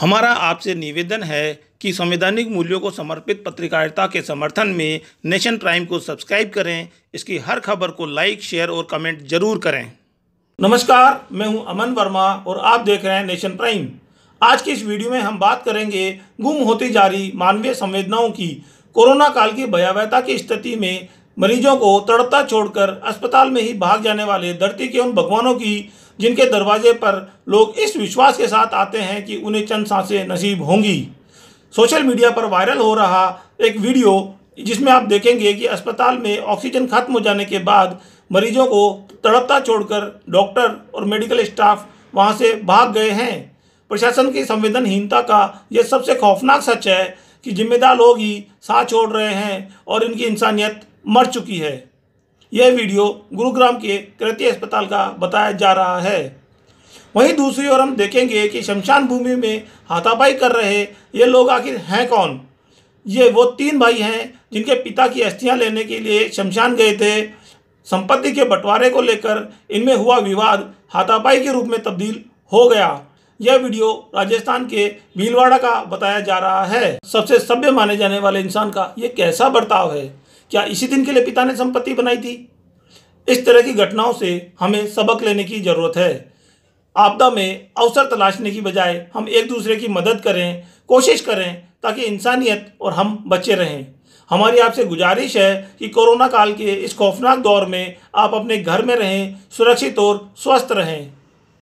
हमारा आपसे निवेदन है कि संवैधानिक मूल्यों को समर्पित पत्रकारिता के समर्थन में नेशन प्राइम को सब्सक्राइब करें इसकी हर खबर को लाइक शेयर और कमेंट जरूर करें नमस्कार मैं हूं अमन वर्मा और आप देख रहे हैं नेशन प्राइम आज की इस वीडियो में हम बात करेंगे गुम होती जा रही मानवीय संवेदनाओं की कोरोना काल की भयावहता की स्थिति में मरीजों को तड़पता छोड़कर अस्पताल में ही भाग जाने वाले धरती के उन भगवानों की जिनके दरवाजे पर लोग इस विश्वास के साथ आते हैं कि उन्हें चंद सांसें नसीब होंगी सोशल मीडिया पर वायरल हो रहा एक वीडियो जिसमें आप देखेंगे कि अस्पताल में ऑक्सीजन खत्म हो जाने के बाद मरीजों को तड़पता छोड़कर डॉक्टर और मेडिकल स्टाफ वहाँ से भाग गए हैं प्रशासन की संवेदनहीनता का यह सबसे खौफनाक सच है कि जिम्मेदार लोग ही साथ छोड़ रहे हैं और इनकी इंसानियत मर चुकी है यह वीडियो गुरुग्राम के कृति अस्पताल का बताया जा रहा है वहीं दूसरी ओर हम देखेंगे कि शमशान भूमि में हाथापाई कर रहे ये लोग आखिर हैं कौन ये वो तीन भाई हैं जिनके पिता की अस्थियां लेने के लिए शमशान गए थे संपत्ति के बंटवारे को लेकर इनमें हुआ विवाद हाथापाई के रूप में तब्दील हो गया यह वीडियो राजस्थान के भीलवाड़ा का बताया जा रहा है सबसे सभ्य माने जाने वाले इंसान का ये कैसा बर्ताव है क्या इसी दिन के लिए पिता ने संपत्ति बनाई थी इस तरह की घटनाओं से हमें सबक लेने की ज़रूरत है आपदा में अवसर तलाशने की बजाय हम एक दूसरे की मदद करें कोशिश करें ताकि इंसानियत और हम बचे रहें हमारी आपसे गुजारिश है कि कोरोना काल के इस खौफनाक दौर में आप अपने घर में रहें सुरक्षित और स्वस्थ रहें